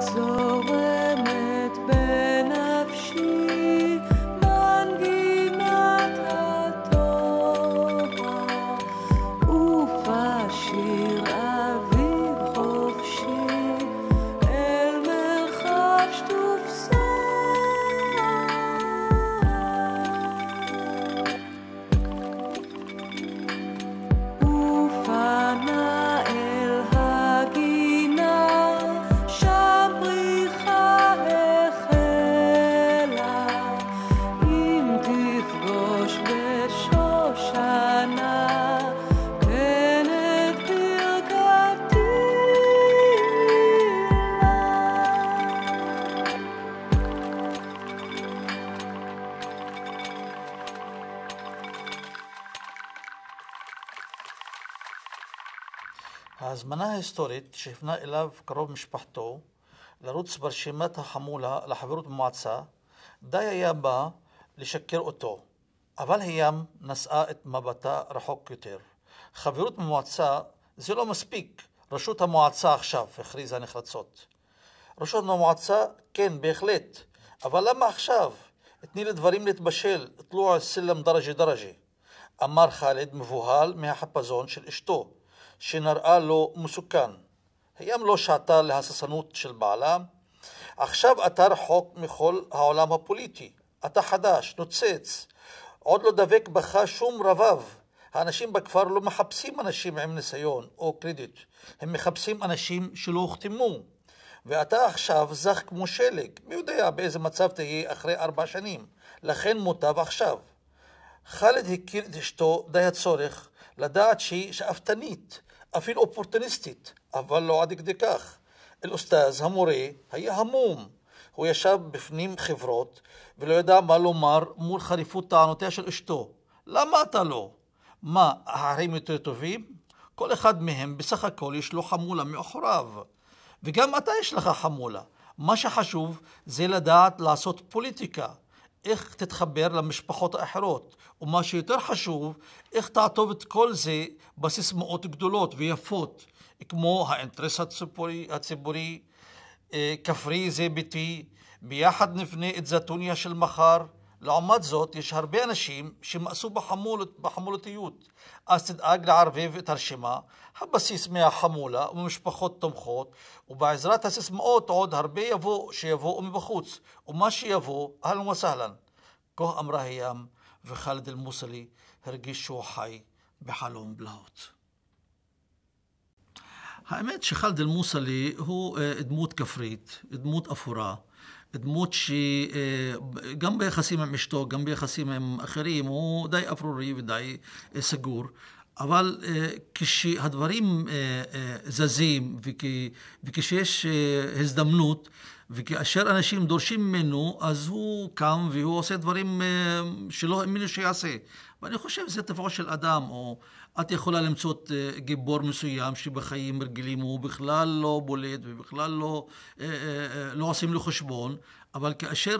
So. היסטורית שהפנה אליו קרוב משפחתו לרוץ ברשימת החמולה לחברות במועצה, די היה בה לשקר אותו, אבל הים נשאה את מבטה רחוק יותר. חברות במועצה זה לא מספיק, ראשות המועצה עכשיו, הכריזה נחרצות. ראשות המועצה, כן, בהחלט, אבל למה עכשיו? תני לדברים להתבשל, תלוע סלם דרג'ה דרג'ה. אמר חאלד מבוהל מהחפזון של אשתו, שנראה לו מסוכן. הים לא שעתה להססנות של בעלה. עכשיו אתה רחוק מכל העולם הפוליטי. אתה חדש, נוצץ. עוד לא דבק בך שום רבב. האנשים בכפר לא מחפשים אנשים עם ניסיון או קרדיט, הם מחפשים אנשים שלא הוחתמו. ואתה עכשיו זך כמו שלג, מי יודע באיזה מצב תהיה אחרי ארבע שנים, לכן מוטב עכשיו. חאלד הכיר את אשתו די הצורך לדעת שהיא שאפתנית, אפילו אופורטוניסטית, אבל לא עד כדי כך. אל-אוסטאז, המורה, היה המום. הוא ישב בפנים חברות ולא ידע מה לומר מול חריפות טענותיה של אשתו. למה אתה לא? מה, החיים יותר טובים? כל אחד מהם בסך הכל יש לו חמולה מאחוריו. וגם אתה יש לך חמולה. מה שחשוב זה לדעת לעשות פוליטיקה. איך תתחבר למשפחות האחרות, ומה שיותר חשוב, איך תעטוב את כל זה בסיסמאות גדולות ויפות, כמו האינטרס הציבורי, הציבורי אה, כפרי זה ביתי, ביחד נבנה את זתוניה של מחר, לעומת זאת, יש הרבה אנשים שמאסו בחמולות, בחמולתיות. אז תדאג לערבב את הרשימה, הבסיס מהחמולה וממשפחות תומכות, ובעזרת הסיסמאות עוד הרבה יבוא שיבואו מבחוץ, ומה שיבוא, אהלן וסהלן. כה אמרה הים, וחאלד אל-מוסלי הרגיש שהוא חי בחלום בלהות. האמת שחאלד אל-מוסלי הוא אה, דמות כפרית, דמות אפורה. דמות שגם אה, ביחסים עם אשתו, גם ביחסים עם אחרים, הוא די אפרורי ודי אה, סגור. אבל אה, כשהדברים זזים וכשיש הזדמנות, וכאשר אנשים דורשים ממנו, אז הוא קם והוא עושה דברים שלא האמינו שיעשה. ואני חושב שזה טבעו של אדם, או את יכולה למצוא את אה, גיבור מסוים שבחיים רגילים הוא בכלל לא בולט ובכלל לא, אה, אה, לא עושים לו חשבון, אבל כאשר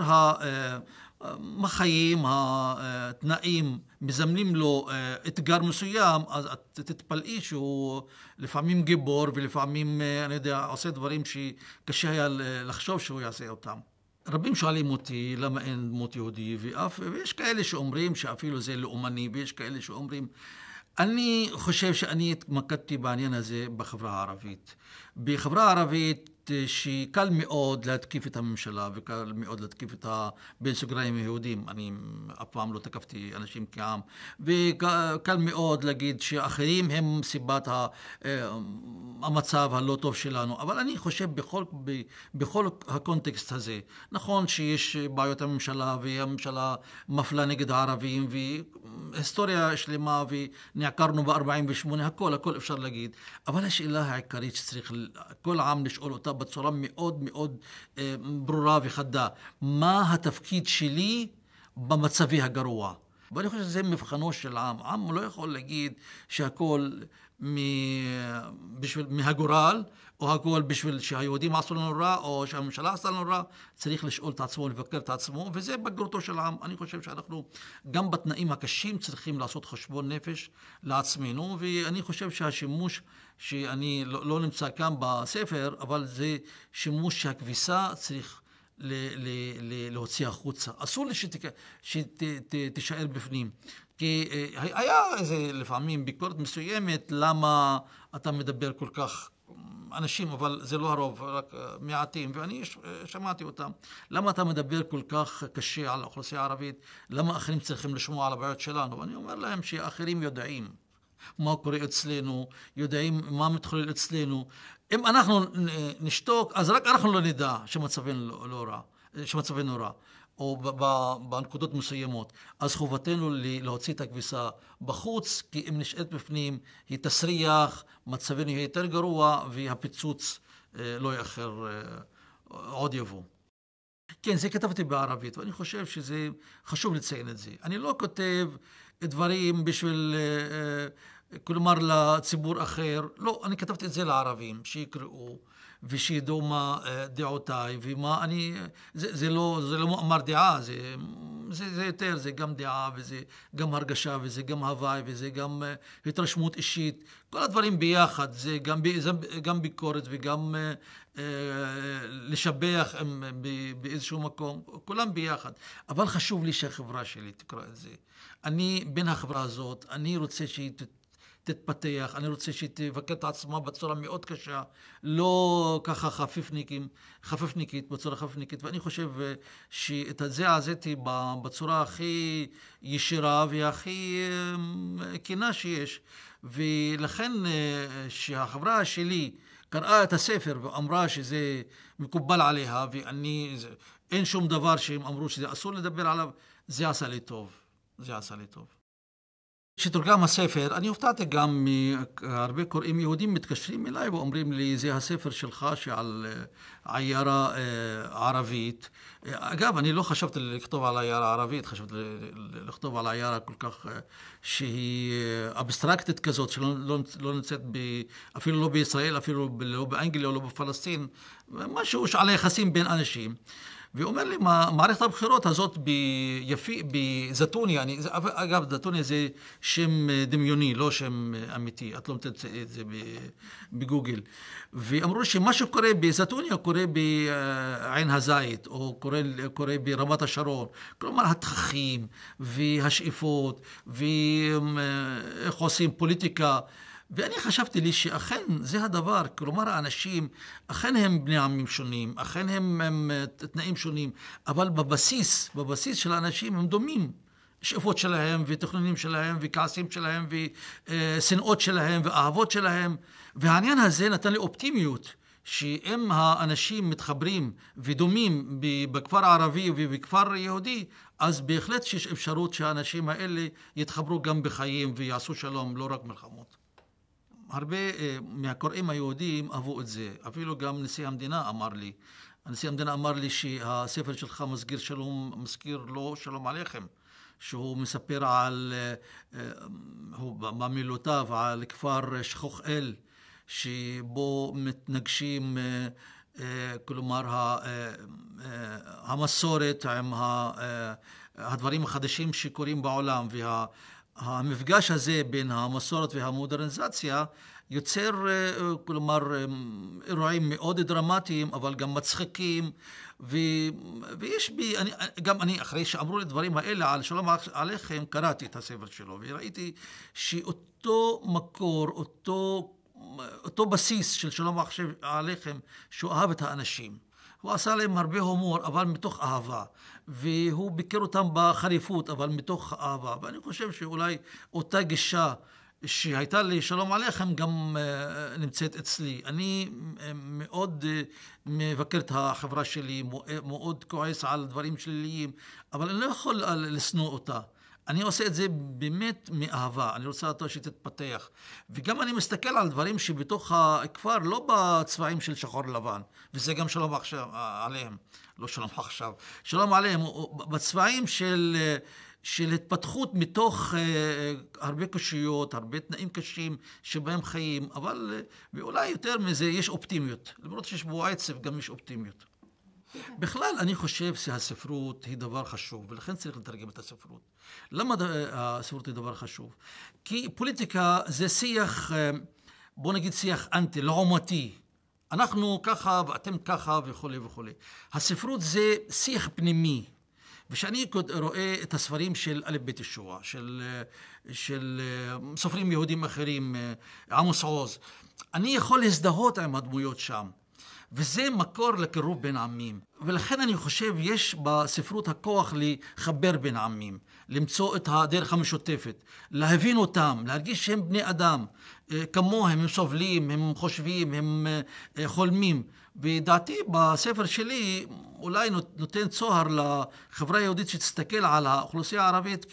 החיים, התנאים, מזמנים לו אתגר מסוים, אז את תתפלאי שהוא לפעמים גיבור ולפעמים, אני יודע, עושה דברים שקשה היה לחשוב שהוא יעשה אותם. רבים שואלים אותי למה אין דמות יהודי, ואף, ויש כאלה שאומרים שאפילו זה לאומני, ויש כאלה שאומרים... אני חושב שאני התמקדתי בעניין הזה בחברה הערבית. בחברה הערבית אה, שקל מאוד להתקיף את הממשלה וקל מאוד להתקיף את ה... בין סוגריים היהודים, אני אף פעם לא תקפתי אנשים כעם, וקל מאוד להגיד שאחרים הם סיבת ה... אה, המצב הלא טוב שלנו, אבל אני חושב בכל, ב, בכל הקונטקסט הזה, נכון שיש בעיות הממשלה והממשלה מפלה נגד הערבים והיסטוריה שלמה ונעקרנו ב-48, הכל, הכל אפשר להגיד, אבל השאלה העיקרית שצריך כל עם לשאול אותה בצורה מאוד מאוד אה, ברורה וחדה, מה התפקיד שלי במצבי הגרוע? ואני חושב שזה מבחנו של עם. עם לא יכול להגיד שהכל בשביל, מהגורל, או הכל בשביל שהיהודים עשו לנו רע, או שהממשלה עשתה לנו רע, צריך לשאול את עצמו, לבקר את עצמו, וזה בגרותו של העם. אני חושב שאנחנו, גם בתנאים הקשים, צריכים לעשות חשבון נפש לעצמנו, ואני חושב שהשימוש, שאני לא, לא נמצא כאן בספר, אבל זה שימוש שהכביסה צריך... ל, ל, ל, להוציא החוצה. אסור שתישאר בפנים. כי אה, היה איזה לפעמים ביקורת מסוימת, למה אתה מדבר כל כך... אמ, אנשים, אבל זה לא הרוב, רק אה, מעטים, ואני אה, שמעתי אותם. למה אתה מדבר כל כך קשה על האוכלוסייה הערבית? למה אחרים צריכים לשמוע על הבעיות שלנו? ואני אומר להם שאחרים יודעים מה קורה אצלנו, יודעים מה מתחולל אצלנו. אם אנחנו נשתוק, אז רק אנחנו לא נדע שמצבנו לא, לא רע, שמצבנו רע. או בנקודות מסוימות. אז חובתנו להוציא את הכביסה בחוץ, כי אם נשארת בפנים, היא תסריח, מצבנו יהיה יותר גרוע, והפיצוץ אה, לא יאחר, אה, עוד יבוא. כן, זה כתבתי בערבית, ואני חושב שזה חשוב לציין את זה. אני לא כותב דברים בשביל... אה, כלומר לציבור אחר. לא, אני כתבתי את זה לערבים, שיקראו ושידעו מה אה, דעותיי ומה אני... זה, זה, לא, זה לא מאמר דעה, זה, זה, זה יותר, זה גם דעה וזה גם הרגשה וזה גם הוואי וזה גם אה, התרשמות אישית. כל הדברים ביחד, זה גם, זה גם ביקורת וגם אה, אה לשבח עם, ב, באיזשהו מקום, כולם ביחד. אבל חשוב לי שהחברה שלי תקרא את זה. אני בן החברה הזאת, אני רוצה שהיא תתפתח, אני רוצה שהיא תבקר את עצמה בצורה מאוד קשה, לא ככה חפיפניקים, חפיפניקית, בצורה חפיפניקית, ואני חושב אה, שאת זה עזיתי בצורה הכי ישירה והכי אה, כנה שיש, ולכן אה, שהחברה שלי קראה את הספר ואמרה שזה מקובל עליה, ואני, אין שום דבר שהם אמרו שזה אסור לדבר עליו, זה עשה לי טוב, זה עשה לי טוב. כשתורגם הספר, אני הופתעתי גם מהרבה קוראים יהודים מתקשרים אליי ואומרים לי, זה הספר שלך שעל אה, עיירה אה, ערבית. אה, אגב, אני לא חשבתי לכתוב על עיירה ערבית, חשבתי לכתוב על עיירה כל כך אה, שהיא אה, אבסטרקטית כזאת, שלא לא, לא נמצאת ב, אפילו לא בישראל, אפילו לא באנגליה או לא בפלסטין, משהו שעל היחסים בין אנשים. אה, ואומר לי, מה, מערכת הבחירות הזאת ביפי, בזתוניה, אני, אגב, זתוניה זה שם אה, דמיוני, לא שם אה, אמיתי, את לא מתנצלת את זה בגוגל. ואמרו שמה שקורה בזתוניה קורה בעין אה, הזית, או קורה, קורה ברמת השרון. כלומר, התככים והשאיפות, ואיך עושים פוליטיקה. ואני חשבתי לי שאכן זה הדבר, כלומר האנשים, אכן הם בני עמים שונים, אכן הם, הם אה, תנאים שונים, אבל בבסיס, בבסיס של האנשים הם דומים. שאיפות שלהם, ותכנונים שלהם, וכעסים שלהם, ושנאות אה, שלהם, ואהבות שלהם. והעניין הזה נתן לי אופטימיות. שאם האנשים מתחברים ודומים בכפר ערבי ובכפר יהודי, אז בהחלט שיש אפשרות שהאנשים האלה יתחברו גם בחיים ויעשו שלום, לא רק מלחמות. הרבה אה, מהקוראים היהודים אהבו את זה. אפילו גם נשיא המדינה אמר לי, נשיא המדינה אמר לי שהספר שלך מזכיר שלום, מזכיר לו שלום עליכם. שהוא מספר על, אה, אה, הוא במילותיו, על כפר שכוח אל, שבו מתנגשים, כלומר, המסורת עם הדברים החדשים שקורים בעולם וה... המפגש הזה בין המסורת והמודרניזציה יוצר, אה, כלומר, אה, אירועים מאוד דרמטיים, אבל גם מצחיקים, ו, ויש בי, אני, גם אני, אחרי שאמרו לי דברים האלה על שלום עליכם, קראתי את הספר שלו, וראיתי שאותו מקור, אותו, אותו בסיס של שלום עליכם, שהוא אהב את האנשים. הוא עשה להם הרבה הומור, אבל מתוך אהבה. והוא ביקר אותם בחריפות, אבל מתוך אהבה. ואני חושב שאולי אותה גישה שהייתה לי שלום עליכם גם אה, נמצאת אצלי. אני אה, מאוד אה, מבקר את החברה שלי, מאוד כועס על דברים שליליים, אבל אני לא יכול לשנוא אותה. אני עושה את זה באמת מאהבה, אני רוצה אותה שתתפתח. וגם אני מסתכל על דברים שבתוך הכפר, לא בצבעים של שחור לבן, וזה גם שלום עכשיו, אה, עליהם, לא שלום עכשיו, שלום עליהם, בצבעים של, אה, של התפתחות מתוך אה, הרבה קשיות, הרבה תנאים קשים שבהם חיים, אבל ואולי יותר מזה, יש אופטימיות. למרות שיש בו עצב, גם יש אופטימיות. בכלל, אני חושב שהספרות היא דבר חשוב, ולכן צריך לתרגם את הספרות. למה אה, הספרות היא דבר חשוב? כי פוליטיקה זה שיח, אה, בוא נגיד שיח אנטי, לעומתי. אנחנו ככה ואתם ככה וכולי וכולי. הספרות זה שיח פנימי. וכשאני רואה את הספרים של א' בית ישוע, של, אה, של סופרים יהודים אחרים, עמוס עוז, אני יכול להזדהות עם הדמויות שם. וזה מקור לקירוב בין עמים. ולכן אני חושב, יש בספרות הכוח לחבר בין עמים, למצוא את הדרך המשותפת, להבין אותם, להרגיש שהם בני אדם, אה, כמוהם, הם סובלים, הם חושבים, הם אה, אה, חולמים. ודעתי בספר שלי אולי נותן צוהר לחברה היהודית שתסתכל על האוכלוסייה הערבית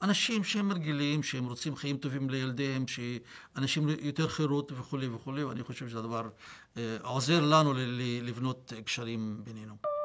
כאנשים שהם רגילים, שהם רוצים חיים טובים לילדיהם, שאנשים יותר חירות וכולי וכולי, ואני חושב שזה דבר אה, עוזר לנו לבנות קשרים אה, בינינו.